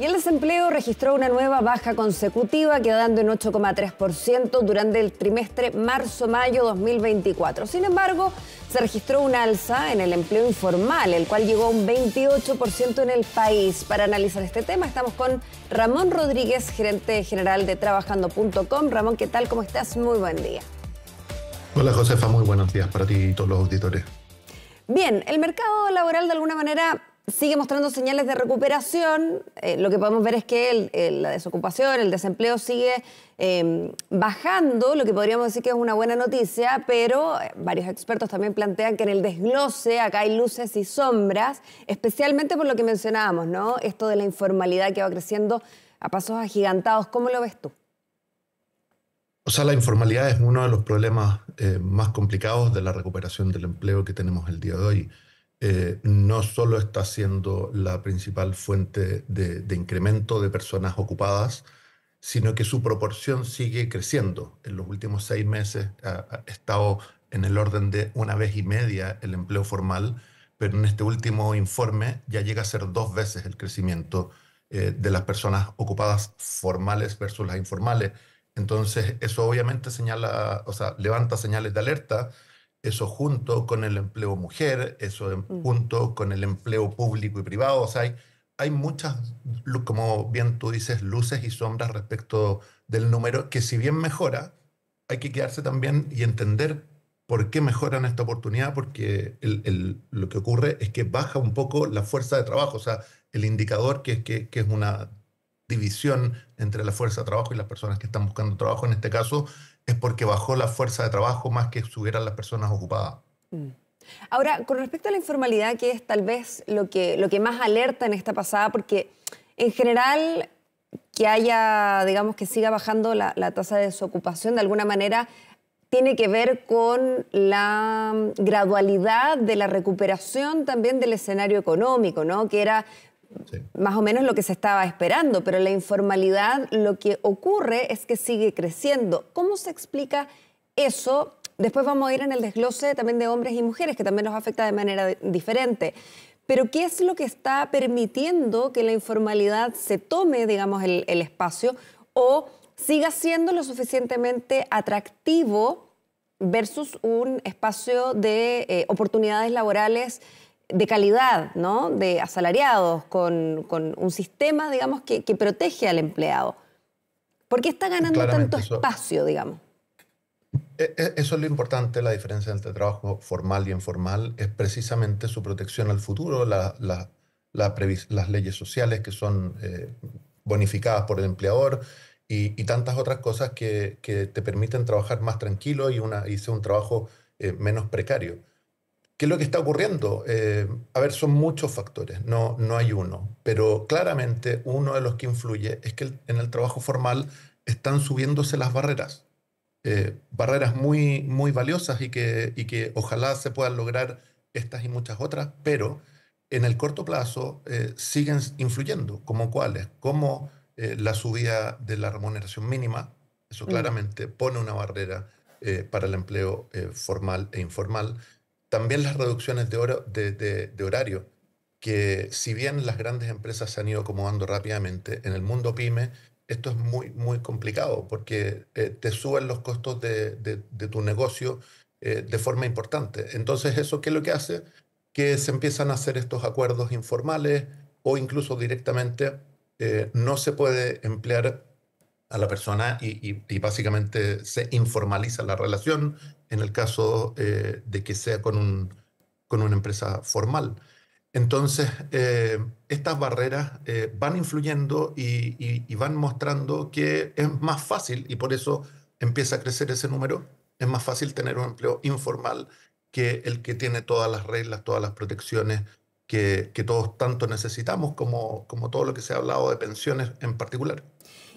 Y el desempleo registró una nueva baja consecutiva, quedando en 8,3% durante el trimestre marzo-mayo 2024. Sin embargo, se registró un alza en el empleo informal, el cual llegó a un 28% en el país. Para analizar este tema, estamos con Ramón Rodríguez, gerente general de trabajando.com. Ramón, ¿qué tal? ¿Cómo estás? Muy buen día. Hola Josefa, muy buenos días para ti y todos los auditores. Bien, el mercado laboral de alguna manera sigue mostrando señales de recuperación. Eh, lo que podemos ver es que la desocupación, el desempleo sigue em, bajando, lo que podríamos decir que es una buena noticia, pero eh, varios expertos también plantean que en el desglose acá hay luces y sombras, especialmente por lo que mencionábamos, ¿no? Esto de la informalidad que va creciendo a pasos agigantados. ¿Cómo lo ves tú? O sea, la informalidad es uno de los problemas eh, más complicados de la recuperación del empleo que tenemos el día de hoy. Eh, no solo está siendo la principal fuente de, incremento de personas ocupadas, sino que su proporción sigue creciendo. En los últimos seis meses ha, estado en el orden de una vez y media el empleo formal, pero en este último informe ya llega a ser dos veces el crecimiento eh, de las personas ocupadas formales versus las informales. Entonces, eso obviamente señala, o sea, levanta señales de alerta eso junto con el empleo mujer, eso mm. junto con el empleo público y privado. O sea, hay, hay muchas, como bien tú dices, luces y sombras respecto del número, que si bien mejora, hay que quedarse también y entender por qué mejoran esta oportunidad, porque lo que ocurre es que baja un poco la fuerza de trabajo, o sea, el indicador que, que, que es una división entre la fuerza de trabajo y las personas que están buscando trabajo, en este caso es porque bajó la fuerza de trabajo más que subieran las personas ocupadas. Mm. Ahora, con respecto a la informalidad, que es tal vez lo que, lo que más alerta en esta pasada, porque en general que haya, digamos, que siga bajando la, tasa de desocupación de alguna manera tiene que ver con la mm, gradualidad de la recuperación también del escenario económico, ¿no? Que era más o menos lo que se estaba esperando, pero la informalidad lo que ocurre es que sigue creciendo. ¿Cómo se explica eso? Después vamos a ir en el desglose también de hombres y mujeres, que también nos afecta de manera diferente. Pero ¿qué es lo que está permitiendo que la informalidad se tome, digamos, el, espacio o siga siendo lo suficientemente atractivo versus un espacio de eh, oportunidades laborales de calidad, ¿no? de asalariados, con, un sistema, digamos, que, protege al empleado. ¿Por qué está ganando tanto espacio, digamos? E, e, eso es lo importante, la diferencia entre trabajo formal y informal, es precisamente su protección al futuro, las leyes sociales que son eh, bonificadas por el empleador y, tantas otras cosas que, te permiten trabajar más tranquilo y, una, un trabajo eh, menos precario. ¿Qué es lo que está ocurriendo? Eh, a ver, son muchos factores, no, no hay uno, pero claramente uno de los que influye es que en el trabajo formal están subiéndose las barreras, eh, barreras muy, muy valiosas y que, que ojalá se puedan lograr estas y muchas otras, pero en el corto plazo eh, siguen influyendo, como cuáles, como la subida de la remuneración mínima, eso mm. claramente pone una barrera para el empleo formal e informal también las reducciones de, horario, que si bien las grandes empresas se han ido acomodando rápidamente, en el mundo pyme esto es muy, muy complicado porque eh, te suben los costos de, tu negocio eh, de forma importante. Entonces, ¿eso qué es lo que hace? Que se empiezan a hacer estos acuerdos informales o incluso directamente eh, no se puede emplear a la persona y, básicamente se informaliza la relación en el caso eh, de que sea con, un, con una empresa formal. Entonces, eh, estas barreras eh, van influyendo y, van mostrando que es más fácil, y por eso empieza a crecer ese número, es más fácil tener un empleo informal que el que tiene todas las reglas, todas las protecciones que, que todos tanto necesitamos, como, como todo lo que se ha hablado de pensiones en particular.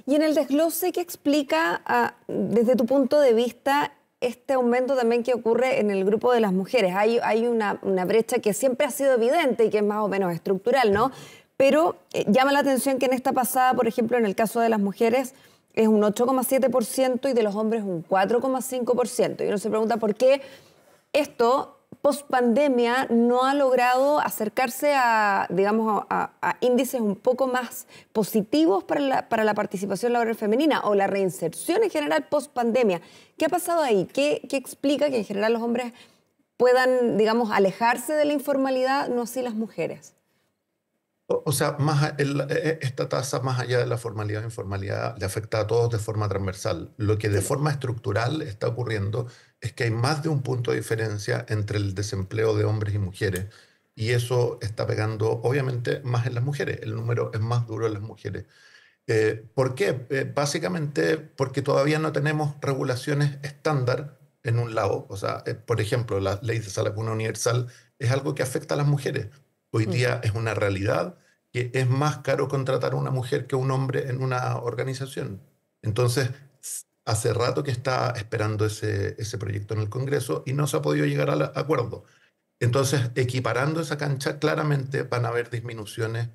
Y en el desglose que explica, ah, desde tu punto de vista, este aumento también que ocurre en el grupo de las mujeres. Hay, una, brecha que siempre ha sido evidente y que es más o menos estructural, ¿no? Pero eh, llama la atención que en esta pasada, por ejemplo, en el caso de las mujeres, es un 8,7% y de los hombres un 4,5%. Y uno se pregunta por qué esto post pandemia no ha logrado acercarse a, digamos, a, índices un poco más positivos para la, para la, participación laboral femenina o la reinserción en general post pandemia. ¿Qué ha pasado ahí? ¿Qué, ¿Qué, explica que en general los hombres puedan, digamos, alejarse de la informalidad, no así las mujeres? O, sea, eh, esta tasa, más allá de la formalidad e informalidad, le afecta a todos de forma transversal. Lo que de forma estructural está ocurriendo es que hay más de un punto de diferencia entre el desempleo de hombres y mujeres. Y eso está pegando, obviamente, más en las mujeres. El número es más duro en las mujeres. Eh, ¿Por qué? Eh, básicamente porque todavía no tenemos regulaciones estándar en un lado. O sea, por ejemplo, la ley de salud universal es algo que afecta a las mujeres, Hoy mm. día es una realidad que es más caro contratar a una mujer que a un hombre en una organización. Entonces, hace rato que está esperando ese, ese proyecto en el Congreso y no se ha podido llegar al acuerdo. Entonces, equiparando esa cancha, claramente van a haber disminuciones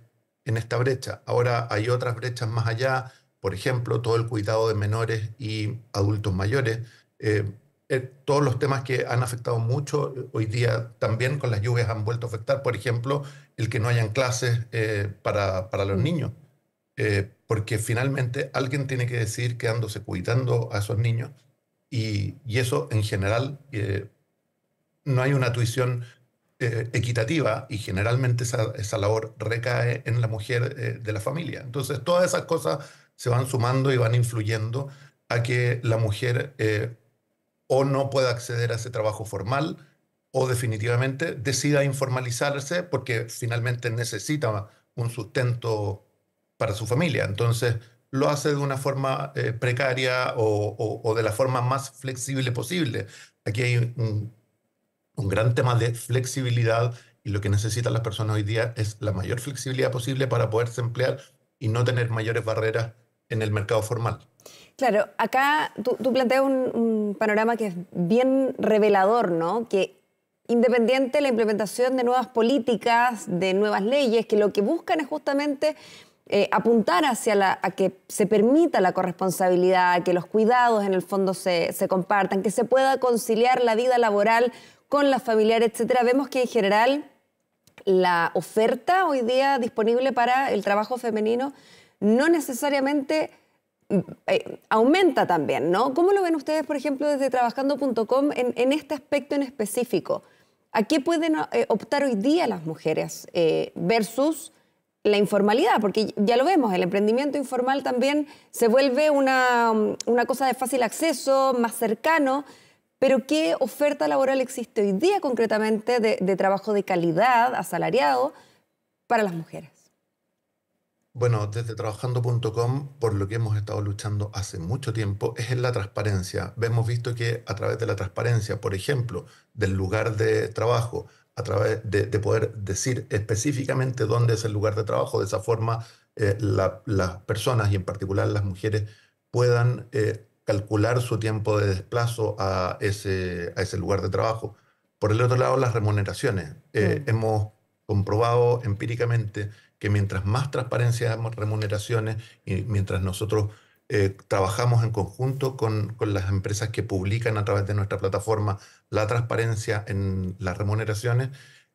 en esta brecha. Ahora hay otras brechas más allá, por ejemplo, todo el cuidado de menores y adultos mayores. Eh, eh, todos los temas que han afectado mucho eh, hoy día también con las lluvias han vuelto a afectar, por ejemplo, el que no hayan clases eh, para, para, los mm. niños, porque finalmente alguien tiene que decidir quedándose cuidando a esos niños y, eso en general no hay una tuición equitativa y generalmente esa, esa, labor recae en la mujer de la familia. Entonces todas esas cosas se van sumando y van influyendo a que la mujer o no pueda acceder a ese trabajo formal o definitivamente decida informalizarse porque finalmente necesita un sustento para su familia. Entonces lo hace de una forma eh, precaria o, de la forma más flexible posible. Aquí hay un gran tema de flexibilidad y lo que necesitan las personas hoy día es la mayor flexibilidad posible para poderse emplear y no tener mayores barreras en el mercado formal. Claro, acá tú, planteas un, panorama que es bien revelador, ¿no? Que independiente de la implementación de nuevas políticas, de nuevas leyes, que lo que buscan es justamente eh, apuntar hacia a que se permita la corresponsabilidad, que los cuidados en el fondo se, compartan, que se pueda conciliar la vida laboral con la familiar, etcétera. Vemos que en general la oferta hoy día disponible para el trabajo femenino no necesariamente eh, aumenta también, ¿no? ¿Cómo lo ven ustedes, por ejemplo, desde trabajando.com en, este aspecto en específico? ¿A qué pueden eh, optar hoy día las mujeres eh, versus la informalidad? Porque ya lo vemos, el emprendimiento informal también se vuelve una, cosa de fácil acceso, más cercano, pero ¿qué oferta laboral existe hoy día concretamente de trabajo de calidad, asalariado, para las mujeres? Bueno, desde trabajando.com, por lo que hemos estado luchando hace mucho tiempo, es en la transparencia. Hemos visto que a través de la transparencia, por ejemplo, del lugar de trabajo, a través de, poder decir específicamente dónde es el lugar de trabajo, de esa forma eh, las personas y en particular las mujeres puedan eh, calcular su tiempo de desplazo a ese, a ese lugar de trabajo. Por el otro lado, las remuneraciones. Eh, mm. Hemos comprobado empíricamente que mientras más transparencia damos remuneraciones y mientras nosotros eh, trabajamos en conjunto con, las empresas que publican a través de nuestra plataforma la transparencia en las remuneraciones,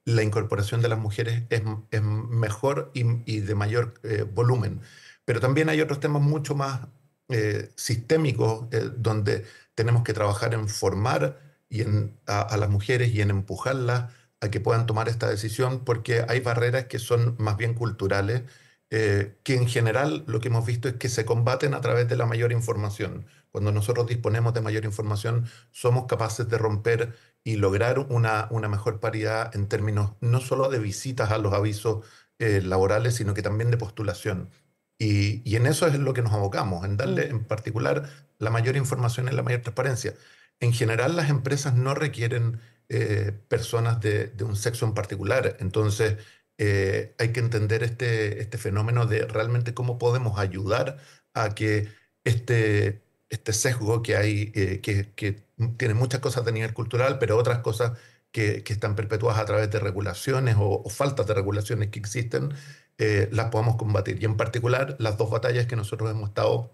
la incorporación de las mujeres es, mejor y, de mayor eh, volumen. Pero también hay otros temas mucho más eh, sistémicos donde tenemos que trabajar en formar y a las mujeres y en empujarlas a que puedan tomar esta decisión porque hay barreras que son más bien culturales, eh, que en general lo que hemos visto es que se combaten a través de la mayor información. Cuando nosotros disponemos de mayor información, somos capaces de romper y lograr una, una mejor paridad en términos no solo de visitas a los avisos eh, laborales, sino que también de postulación. Y, y, en eso es lo que nos abocamos, en darle mm. en particular la mayor información y la mayor transparencia. En general, las empresas no requieren eh, personas de, un sexo en particular. Entonces, eh, hay que entender este, este, fenómeno de realmente cómo podemos ayudar a que este, este sesgo que hay, eh, que, tiene muchas cosas de nivel cultural, pero otras cosas que, están perpetuadas a través de regulaciones o, faltas de regulaciones que existen, las podamos combatir. Y en particular, las dos batallas que nosotros hemos estado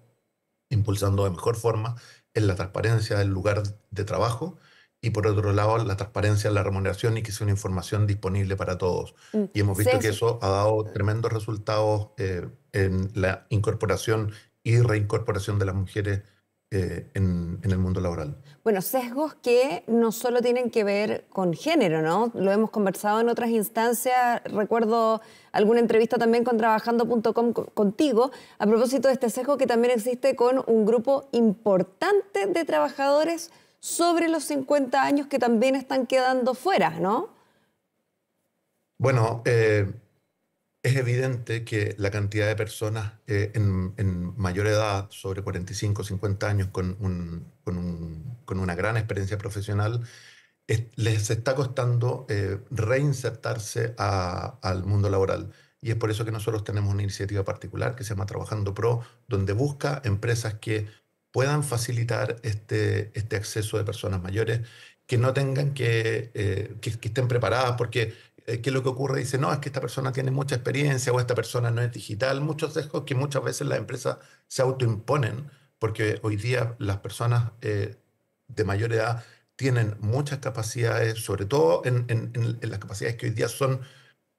impulsando de mejor forma ...en la transparencia del lugar de trabajo y por otro lado la transparencia en la remuneración y que sea una información disponible para todos. Mm, y hemos visto que eso ha dado tremendos resultados eh, en la incorporación y reincorporación de las mujeres eh, en, en, el mundo laboral. Bueno, sesgos que no solo tienen que ver con género, ¿no? Lo hemos conversado en otras instancias. Recuerdo alguna entrevista también con trabajando.com contigo a propósito de este sesgo que también existe con un grupo importante de trabajadores sobre los 50 años que también están quedando fuera, ¿no? Bueno, eh, es evidente que la cantidad de personas eh, en, mayor edad, sobre 45, 50 años, con, con, una gran experiencia profesional, les está costando eh, reinsertarse al mundo laboral. Y es por eso que nosotros tenemos una iniciativa particular que se llama Trabajando Pro, donde busca empresas que puedan facilitar este, este acceso de personas mayores que no tengan que, eh, que, estén preparadas, porque eh, ¿qué es lo que ocurre? Dice, no, es que esta persona tiene mucha experiencia o esta persona no es digital, muchos sesgos que muchas veces las empresas se autoimponen, porque hoy día las personas eh, de mayor edad tienen muchas capacidades, sobre todo en, en las capacidades que hoy día son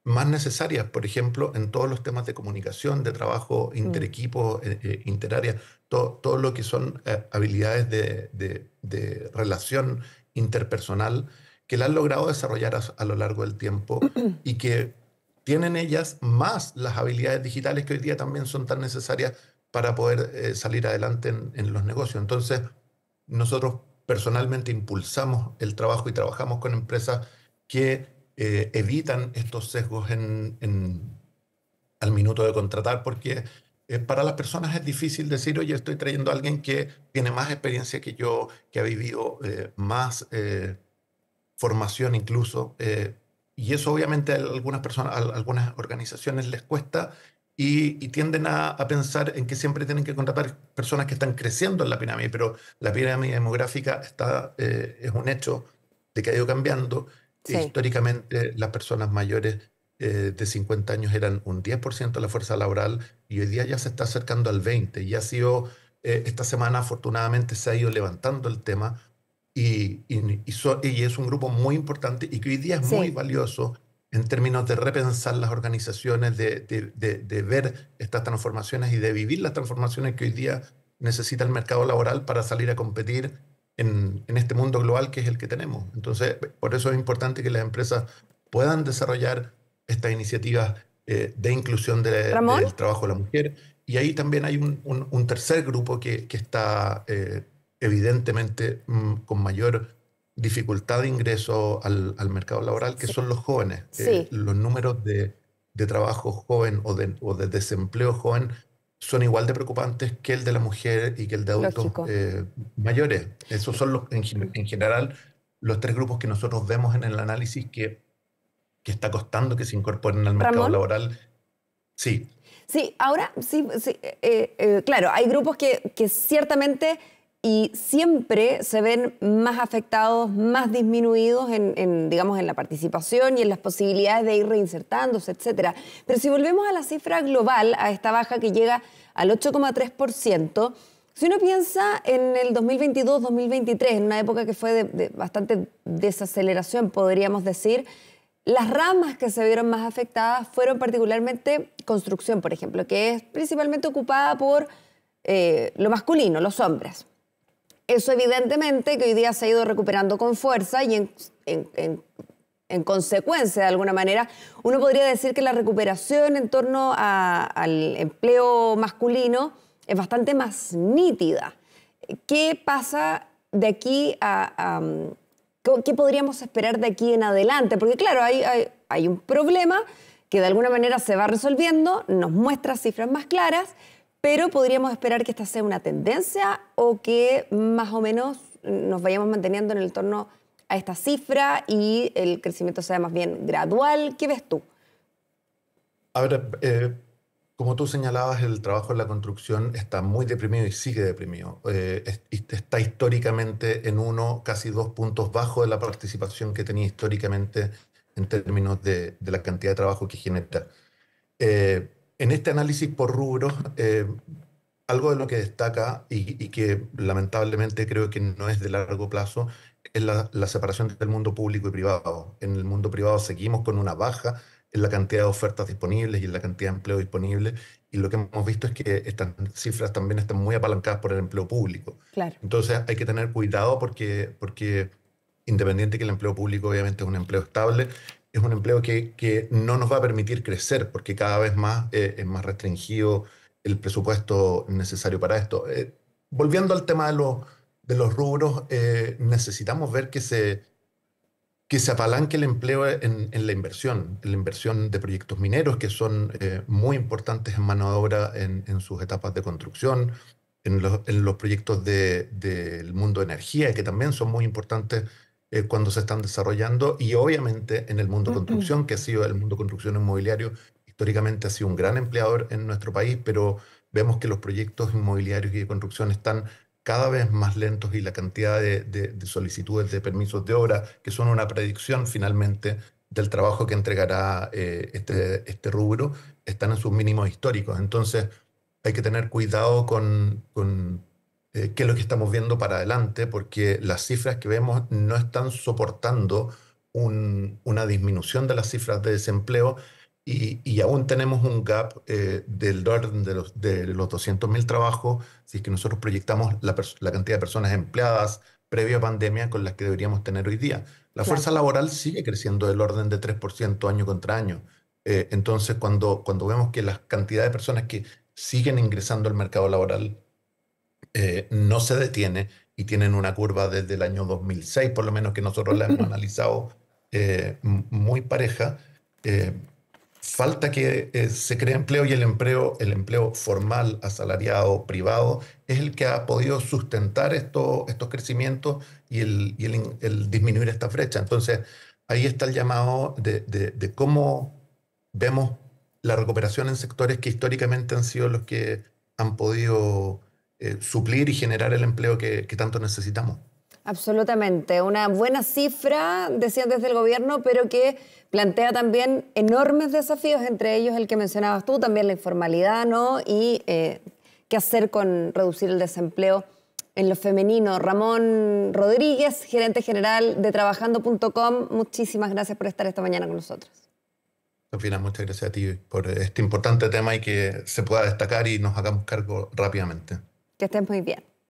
más necesarias, por ejemplo, en todos los temas de comunicación, de trabajo mm. interequipo, eh, eh todo, todo, lo que son eh, habilidades de, relación interpersonal que la han logrado desarrollar a, lo largo del tiempo y que tienen ellas más las habilidades digitales que hoy día también son tan necesarias para poder eh, salir adelante en los negocios. Entonces, nosotros personalmente impulsamos el trabajo y trabajamos con empresas que eh, evitan estos sesgos al minuto de contratar, porque eh, para las personas es difícil decir, oye, estoy trayendo a alguien que tiene más experiencia que yo, que ha vivido eh, más formación incluso. y eso obviamente a algunas, personas, algunas organizaciones les cuesta y, tienden a, pensar en que siempre tienen que contratar personas que están creciendo en la pirámide, pero la pirámide demográfica está, es un hecho de que ha ido cambiando Históricamente las personas mayores eh, de 50 años eran un 10% de la fuerza laboral y hoy día ya se está acercando al 20%. Y ha sido, eh, esta semana afortunadamente se ha ido levantando el tema y, y, es un grupo muy importante y que hoy día es muy valioso en términos de repensar las organizaciones, de, ver estas transformaciones y de vivir las transformaciones que hoy día necesita el mercado laboral para salir a competir en, este mundo global que es el que tenemos. Entonces, por eso es importante que las empresas puedan desarrollar estas iniciativas eh, de inclusión del trabajo de la mujer. Y ahí también hay un, tercer grupo que, está eh, evidentemente mm, con mayor dificultad de ingreso al, mercado laboral, que son los jóvenes. Eh, los números de, trabajo joven o de, o de desempleo joven son igual de preocupantes que el de la mujer y que el de adultos eh, mayores. Esos son los, en, general los tres grupos que nosotros vemos en el análisis que, que está costando que se incorporen al mercado laboral. Sí. Sí, ahora sí, eh, eh, claro, hay grupos que, que ciertamente y siempre se ven más afectados, más disminuidos en, digamos, en la participación y en las posibilidades de ir reinsertándose, etc. Pero si volvemos a la cifra global, a esta baja que llega al 8,3%, si uno piensa en el 2022-2023, en una época que fue de, bastante desaceleración, podríamos decir, las ramas que se vieron más afectadas fueron particularmente construcción, por ejemplo, que es principalmente ocupada por eh, lo masculino, los hombres. Eso evidentemente que hoy día se ha ido recuperando con fuerza y en, consecuencia, de alguna manera, uno podría decir que la recuperación en torno al empleo masculino es bastante más nítida. ¿Qué pasa de aquí a, ¿Qué podríamos esperar de aquí en adelante? Porque claro, hay, hay, un problema que de alguna manera se va resolviendo, nos muestra cifras más claras pero podríamos esperar que esta sea una tendencia o que más o menos nos vayamos manteniendo en el torno a esta cifra y el crecimiento sea más bien gradual. ¿Qué ves tú? A ver, eh, como tú señalabas, el trabajo en la construcción está muy deprimido y sigue deprimido. Eh, está históricamente en uno, casi dos puntos bajo de la participación que tenía históricamente en términos de, la cantidad de trabajo que genera. Eh, en este análisis por rubros, eh, algo de lo que destaca y, que lamentablemente creo que no es de largo plazo es la, la, separación del mundo público y privado. En el mundo privado seguimos con una baja en la cantidad de ofertas disponibles y en la cantidad de empleo disponible. Y lo que hemos visto es que estas cifras también están muy apalancadas por el empleo público. Claro. Entonces hay que tener cuidado porque, porque independiente que el empleo público obviamente es un empleo estable, es un empleo que, que, no nos va a permitir crecer porque cada vez más eh, es más restringido el presupuesto necesario para esto. Eh, volviendo al tema de, los de los rubros, eh, necesitamos ver que se, que se apalanque el empleo en, la inversión, en la inversión de proyectos mineros que son muy importantes en mano de obra en, en sus etapas de construcción, en los, en los proyectos del de, mundo de energía que también son muy importantes eh, cuando se están desarrollando y obviamente en el mundo de construcción, que ha sido el mundo construcción inmobiliario, históricamente ha sido un gran empleador en nuestro país, pero vemos que los proyectos inmobiliarios y de construcción están cada vez más lentos y la cantidad de, solicitudes de permisos de obra, que son una predicción finalmente del trabajo que entregará eh, este, este rubro, están en sus mínimos históricos. Entonces, hay que tener cuidado con, con eh, qué es lo que estamos viendo para adelante, porque las cifras que vemos no están soportando un, una disminución de las cifras de desempleo y, aún tenemos un gap eh, del orden de los, de los 200.000 trabajos, si es que nosotros proyectamos la, cantidad de personas empleadas previo a pandemia con las que deberíamos tener hoy día. La fuerza laboral sigue creciendo del orden de 3% año contra año. Eh, entonces, cuando, cuando vemos que la cantidad de personas que siguen ingresando al mercado laboral eh, no se detiene y tienen una curva desde el año 2006, por lo menos que nosotros la hemos analizado eh, muy pareja. Eh, falta que se cree empleo y el empleo, el empleo formal, asalariado, privado, es el que ha podido sustentar estos crecimientos y, el, disminuir esta brecha. Entonces, ahí está el llamado de, de cómo vemos la recuperación en sectores que históricamente han sido los que han podido eh, suplir y generar el empleo que, tanto necesitamos. Absolutamente, una buena cifra, decía desde el gobierno, pero que plantea también enormes desafíos, entre ellos el que mencionabas tú, también la informalidad, ¿no? Y eh, qué hacer con reducir el desempleo en lo femenino. Ramón Rodríguez, gerente general de trabajando.com, muchísimas gracias por estar esta mañana con nosotros. Sofía, muchas gracias a ti por este importante tema y que se pueda destacar y nos hagamos cargo rápidamente. Que estés muy bien.